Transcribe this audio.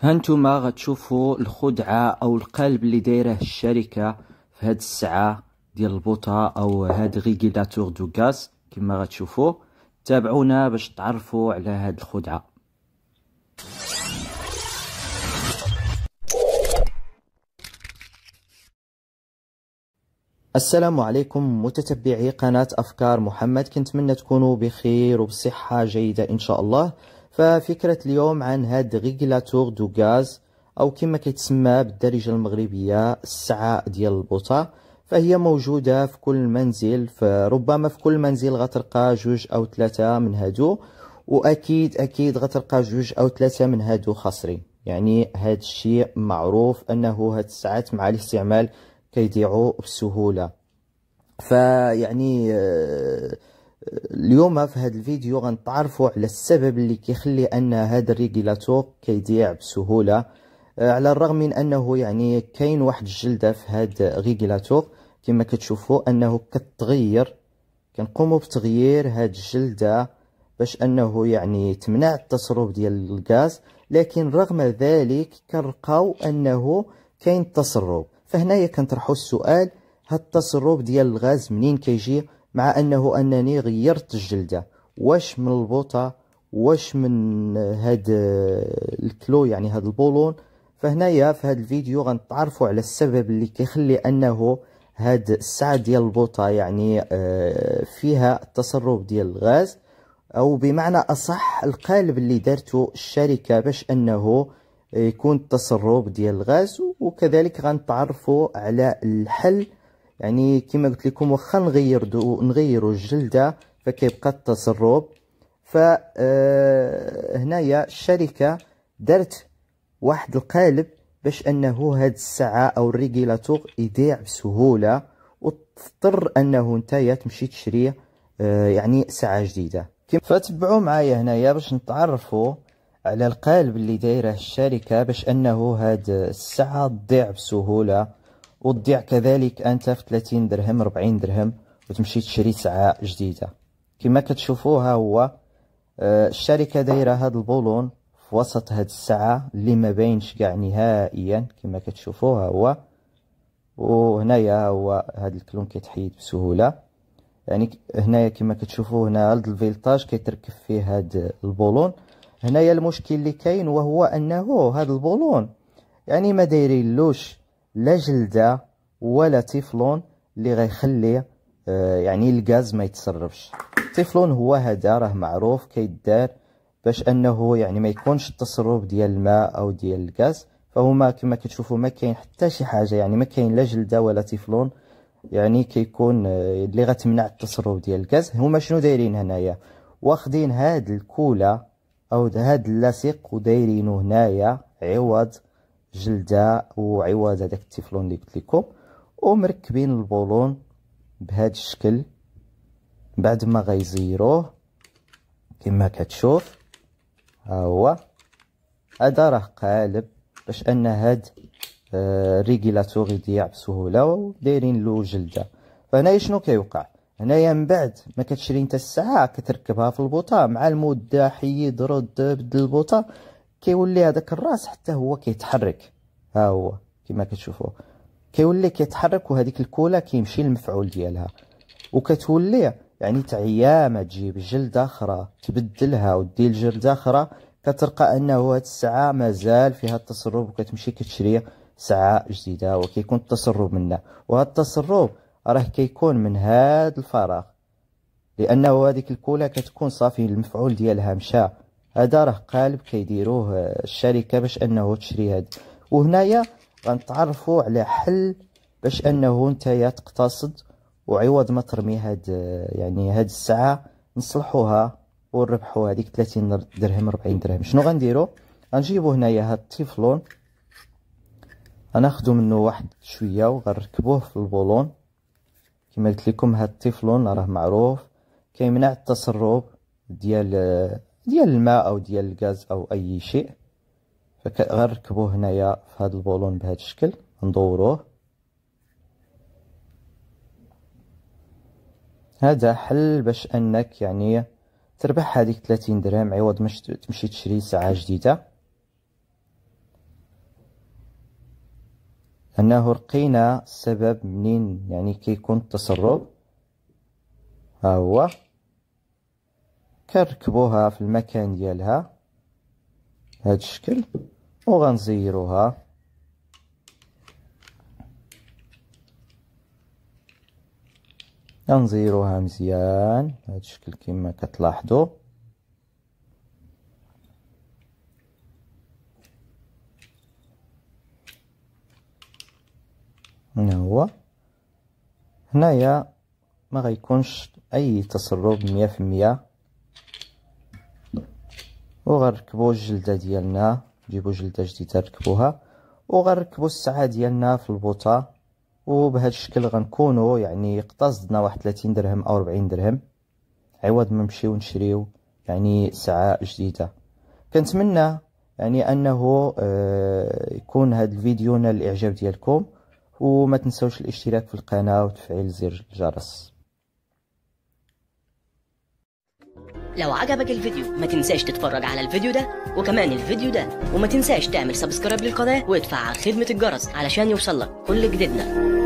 هانتوما غتشوفوا الخدعة او القلب اللي دايره الشركة في هاد الساعة ديال البوطة او هاد غيكيلاتور دو غاز كما غتشوفوا تابعونا باش تعرفوا على هاد الخدعة السلام عليكم متتبعي قناة أفكار محمد كنتمنى تكونوا بخير وبصحة جيدة إن شاء الله ففكرة اليوم عن هاد غيكلاتور دو غاز أو كما كيتسمى بالدارجة المغربية السعة ديال البوطة فهي موجودة في كل منزل فربما في كل منزل غتلقى جوج أو ثلاثة من هادو وأكيد أكيد غتلقى جوج أو ثلاثة من هادو خاسرين يعني هاد الشيء معروف أنه هاد الساعات مع الاستعمال كيضيعوا بسهولة فيعني آه اليوم في هذا الفيديو غنتعرفوا على السبب اللي كيخلي ان هذا الريغيلاتور كيضيع بسهوله آه، على الرغم من انه يعني كاين واحد الجلده في هذا الريغيلاتور كما كتشوفوا انه كتغير كنقوموا بتغيير هاد الجلده باش انه يعني تمنع التسرب ديال الغاز لكن رغم ذلك كنلقاو انه كاين تسرب فهنايا كنطرحوا السؤال هاد التسرب ديال الغاز منين كيجي مع انه انني غيرت الجلده واش من البوطه واش من هاد الكلو يعني هاد البولون فهنايا في هاد الفيديو غنتعرفوا على السبب اللي كيخلي انه هاد الساعه ديال البوطه يعني آه، فيها التسرب ديال الغاز او بمعنى اصح القالب اللي دارته الشركه باش انه يكون التسرب ديال الغاز وكذلك غنتعرفوا على الحل يعني كما قلت لكم واخا نغير نغيروا الجلده فكيبقى التسرب ف آه، هنايا الشركه درت واحد القالب باش انه هاد الساعه او الريغيلاتور يضيع بسهوله وتضطر انه نتايا تمشي تشري آه، يعني ساعه جديده فتبعوا معايا هنايا باش نتعرفوا على القالب اللي دايره الشركه باش انه هاد الساعه تضيع بسهوله وتضيع كذلك انت في 30 درهم 40 درهم وتمشي تشري ساعه جديده كما كتشوفوا ها هو آه، الشركه دايره هاد البولون في وسط هاد الساعه اللي ما باينش كاع نهائيا كما كتشوفوا ها هو وهنايا هو هاد الكلون كيتحيد بسهوله يعني هنايا كما كتشوفوا هنا هاد الفيلتاج كيتركب فيه هاد البولون هنايا المشكل اللي كاين وهو انه هاد البولون يعني ما دايرينلوش لا جلده ولا تيفلون اللي غيخلي آه، يعني الغاز ما يتسربش التيفلون هو هذا راه معروف كيدار باش انه يعني ما يكونش التسرب ديال الماء او ديال الغاز فهما كما كتشوفوا ما كاين حتى شي حاجه يعني ما كاين لا جلده ولا تيفلون يعني كيكون آه، اللي غتمنع التسرب ديال الغاز هما شنو دايرين هنايا واخدين هاد الكولا او هاد اللاصق ودايرينه هنايا عوض جلده وعوض هذاك التيفلون اللي قلت لكم ومركبين البولون بهذا الشكل بعد ما غيزيروه كما كتشوف ها هو هذا راه قالب باش ان هاد الريغيلاتور آه، يضيع بسهوله ودايرين له جلده فهنايا شنو كيوقع هنايا من بعد ما كتشري انت الساعه كتركبها في البوطه مع المده حيد رد بدل البوطه كيولي هذاك الراس حتى هو كيتحرك ها هو كما كتشوفوا كيولي كيتحرك وهذيك الكولا كيمشي المفعول ديالها وكتولي يعني تعيامه تجيب جلده اخرى تبدلها ودير جلده اخرى كتلقى انه هاد الساعه مازال فيها التسرب وكتمشي كتشري ساعه جديده وكيكون التسرب منها وهاد التسرب راه كيكون من هاد الفراغ لانه هذيك الكولا كتكون صافي المفعول ديالها مشى هذا راه قالب كيديروه آه، الشركه باش انه تشري هاد وهنايا غنتعرفوا على حل باش انه نتايا تقتصد وعوض ما ترمي هاد آه، يعني هاد الساعه نصلحوها ونربحوا هذيك 30 درهم 40 درهم شنو غنديرو غنجيبو هنايا هاد التيفلون غناخدو منه واحد شويه وغنركبوه في البولون كما قلت لكم هاد التيفلون راه معروف كيمنع التسرب ديال آه، ديال الماء او ديال الغاز او اي شيء فكنركبوه هنايا في هذا البولون بهذا الشكل ندوروه هذا حل باش انك يعني تربح هذيك 30 درهم عوض مش تمشي تشري ساعه جديده انه رقينا السبب منين يعني كيكون التسرب ها هو كنركبوها في المكان ديالها هاد الشكل وغنزيروها غنزيروها مزيان بهذا الشكل كما كتلاحظوا هنا هو هنايا ما غيكونش اي تسرب مية في وغنركبوا الجلده ديالنا نجيبوا جلده جديده نركبوها وغنركبوا الساعه ديالنا في البوطه وبهذا الشكل غنكونوا يعني اقتصدنا واحد 30 درهم او 40 درهم عوض ما نمشيو نشريو يعني ساعه جديده كنتمنى يعني انه آه، يكون هذا الفيديو نال الاعجاب ديالكم وما تنسوش الاشتراك في القناه وتفعيل زر الجرس لو عجبك الفيديو ما تنساش تتفرج على الفيديو ده وكمان الفيديو ده وما تنساش تعمل سبسكرايب للقناة وادفع خدمة الجرس علشان يوصلك كل جديدنا